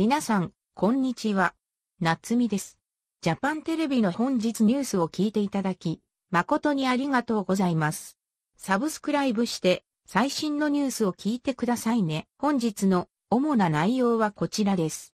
皆さん、こんにちは。夏美です。ジャパンテレビの本日ニュースを聞いていただき、誠にありがとうございます。サブスクライブして、最新のニュースを聞いてくださいね。本日の主な内容はこちらです。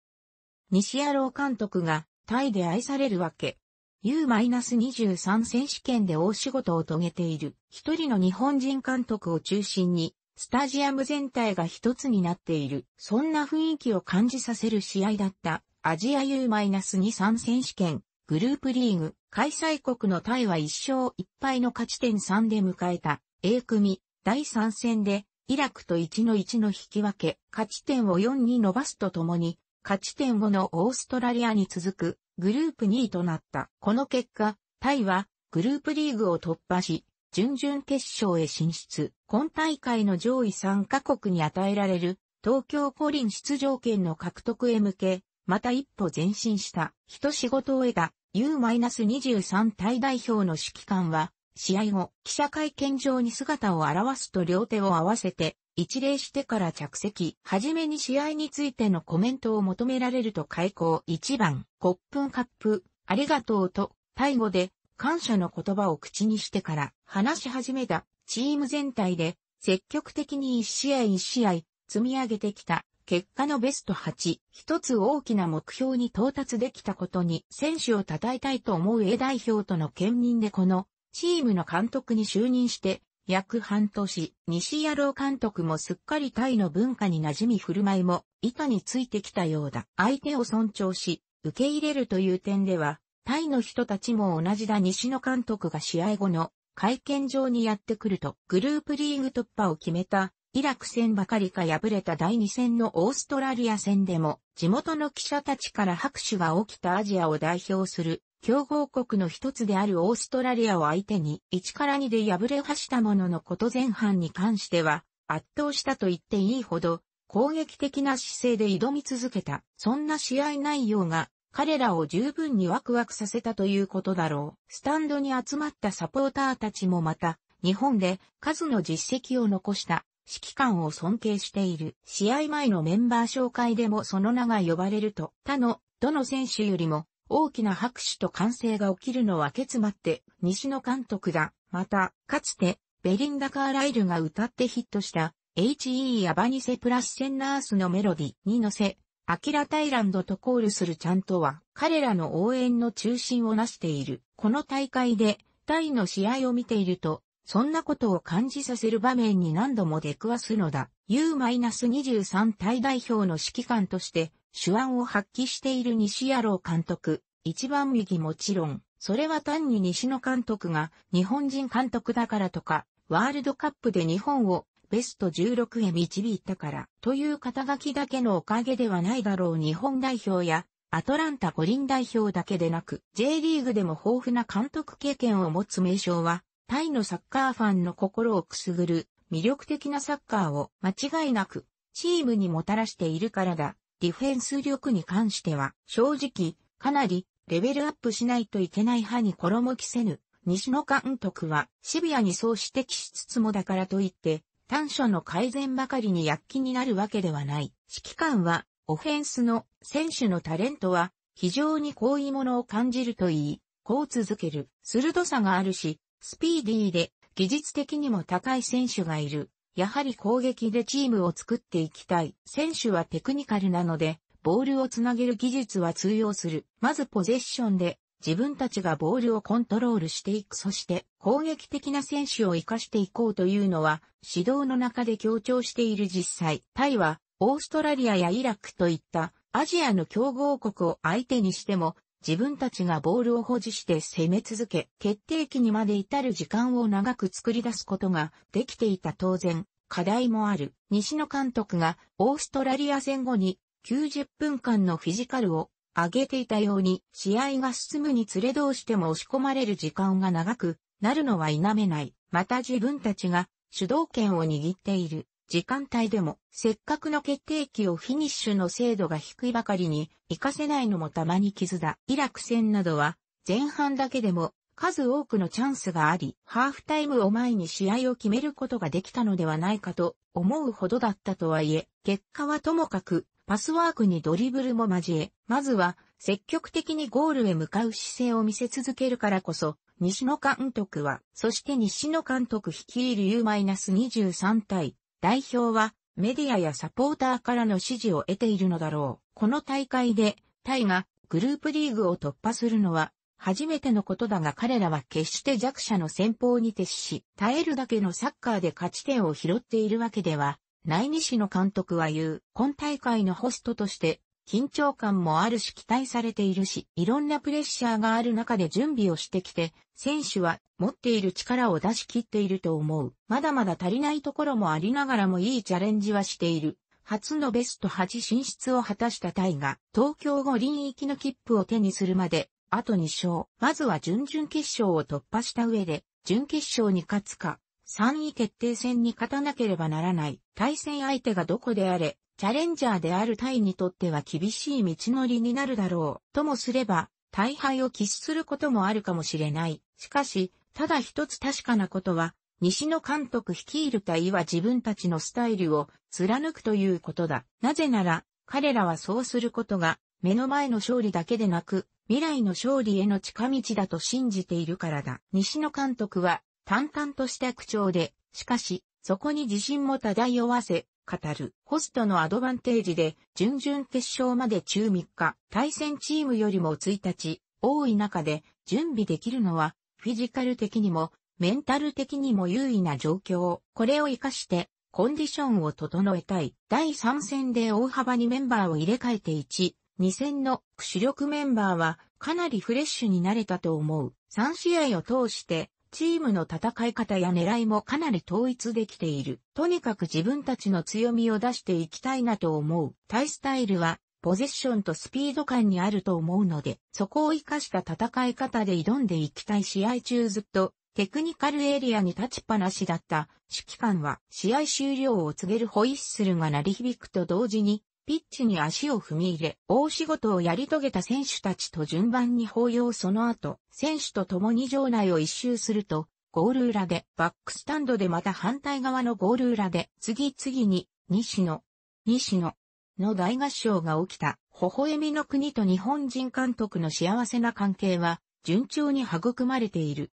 西野郎監督がタイで愛されるわけ。U-23 選手権で大仕事を遂げている一人の日本人監督を中心にスタジアム全体が一つになっている、そんな雰囲気を感じさせる試合だったアジア U-23 選手権、グループリーグ、開催国のタイは1勝1敗の勝ち点3で迎えた A 組第3戦でイラクと1の1の引き分け、勝ち点を4に伸ばすとともに、勝ち点5のオーストラリアに続くグループ2位となった。この結果、タイはグループリーグを突破し、準々決勝へ進出。今大会の上位3カ国に与えられる東京五輪出場権の獲得へ向け、また一歩前進した。一仕事を得た U-23 対代表の指揮官は、試合後、記者会見場に姿を現すと両手を合わせて、一礼してから着席。はじめに試合についてのコメントを求められると開口。1番、コップンカップ、ありがとうと、タイ語で、感謝の言葉を口にしてから話し始めたチーム全体で積極的に一試合一試合積み上げてきた結果のベスト8、一つ大きな目標に到達できたことに選手を称えたいと思う A 代表との兼任でこのチームの監督に就任して約半年、西野郎監督もすっかりタイの文化に馴染み振る舞いも板についてきたようだ。相手を尊重し、受け入れるという点では、タイの人たちも同じだ西野監督が試合後の会見場にやってくるとグループリーグ突破を決めたイラク戦ばかりか敗れた第2戦のオーストラリア戦でも地元の記者たちから拍手が起きたアジアを代表する強豪国の一つであるオーストラリアを相手に1から2で敗れはしたもののこと前半に関しては圧倒したと言っていいほど攻撃的な姿勢で挑み続けた。そんな試合内容が彼らを十分にワクワクさせたということだろう。スタンドに集まったサポーターたちもまた、日本で数の実績を残した指揮官を尊敬している。試合前のメンバー紹介でもその名が呼ばれると、他のどの選手よりも大きな拍手と歓声が起きるのは結まって西野監督だ。また、かつてベリンダ・カーライルが歌ってヒットした H.E. アバニセプラスセンナースのメロディに乗せ、アキラ・タイランドとコールするちゃんとは彼らの応援の中心をなしている。この大会でタイの試合を見ていると、そんなことを感じさせる場面に何度も出くわすのだ。U-23 タイ代表の指揮官として手腕を発揮している西野郎監督。一番右もちろん、それは単に西野監督が日本人監督だからとか、ワールドカップで日本をベスト16へ導いたから、という肩書きだけのおかげではないだろう日本代表や、アトランタ五輪代表だけでなく、J リーグでも豊富な監督経験を持つ名称は、タイのサッカーファンの心をくすぐる、魅力的なサッカーを間違いなく、チームにもたらしているからだ。ディフェンス力に関しては、正直、かなり、レベルアップしないといけない派に衣着せぬ、西野監督は、シビアにそう指摘しつつもだからといって、短所の改善ばかりに躍起になるわけではない。指揮官は、オフェンスの選手のタレントは、非常に好意ものを感じると言い、こう続ける。鋭さがあるし、スピーディーで、技術的にも高い選手がいる。やはり攻撃でチームを作っていきたい。選手はテクニカルなので、ボールをつなげる技術は通用する。まずポゼッションで自分たちがボールをコントロールしていく。そして、攻撃的な選手を活かしていこうというのは、指導の中で強調している実際。タイは、オーストラリアやイラクといったアジアの強豪国を相手にしても、自分たちがボールを保持して攻め続け、決定機にまで至る時間を長く作り出すことができていた当然、課題もある。西野監督がオーストラリア戦後に90分間のフィジカルを挙げていたように、試合が進むにつれどうしても押し込まれる時間が長くなるのは否めない。また自分たちが主導権を握っている時間帯でも、せっかくの決定機をフィニッシュの精度が低いばかりに活かせないのもたまに傷だ。イラク戦などは、前半だけでも数多くのチャンスがあり、ハーフタイムを前に試合を決めることができたのではないかと思うほどだったとはいえ、結果はともかく、パスワークにドリブルも交え、まずは積極的にゴールへ向かう姿勢を見せ続けるからこそ、西野監督は、そして西野監督率いる U-23 対代表は、メディアやサポーターからの支持を得ているのだろう。この大会で、タイがグループリーグを突破するのは、初めてのことだが彼らは決して弱者の先方に徹し、耐えるだけのサッカーで勝ち点を拾っているわけでは内西の監督は言う、今大会のホストとして、緊張感もあるし期待されているし、いろんなプレッシャーがある中で準備をしてきて、選手は持っている力を出し切っていると思う。まだまだ足りないところもありながらもいいチャレンジはしている。初のベスト8進出を果たしたタイが、東京五輪行きの切符を手にするまで、あと2勝。まずは準々決勝を突破した上で、準決勝に勝つか、3位決定戦に勝たなければならない。対戦相手がどこであれ、チャレンジャーであるタイにとっては厳しい道のりになるだろう。ともすれば、大敗を喫することもあるかもしれない。しかし、ただ一つ確かなことは、西野監督率いる隊は自分たちのスタイルを貫くということだ。なぜなら、彼らはそうすることが、目の前の勝利だけでなく、未来の勝利への近道だと信じているからだ。西野監督は、淡々とした口調で、しかし、そこに自信も漂わせ、語る。ホストのアドバンテージで、準々決勝まで中3日、対戦チームよりも1日、多い中で、準備できるのは、フィジカル的にも、メンタル的にも優位な状況。これを活かして、コンディションを整えたい。第3戦で大幅にメンバーを入れ替えて1、2戦の主力メンバーは、かなりフレッシュになれたと思う。3試合を通して、チームの戦い方や狙いもかなり統一できている。とにかく自分たちの強みを出していきたいなと思う。タイスタイルは、ポゼッションとスピード感にあると思うので、そこを活かした戦い方で挑んでいきたい試合中ずっと、テクニカルエリアに立ちっぱなしだった指揮官は試合終了を告げるホイッスルが鳴り響くと同時にピッチに足を踏み入れ、大仕事をやり遂げた選手たちと順番に抱擁その後、選手と共に場内を一周すると、ゴール裏で、バックスタンドでまた反対側のゴール裏で、次々に、西野、西野の大合唱が起きた、微笑みの国と日本人監督の幸せな関係は、順調に育まれている。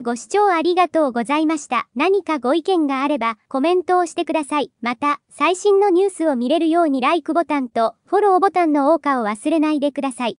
ご視聴ありがとうございました。何かご意見があればコメントをしてください。また、最新のニュースを見れるようにライクボタンとフォローボタンの多くを忘れないでください。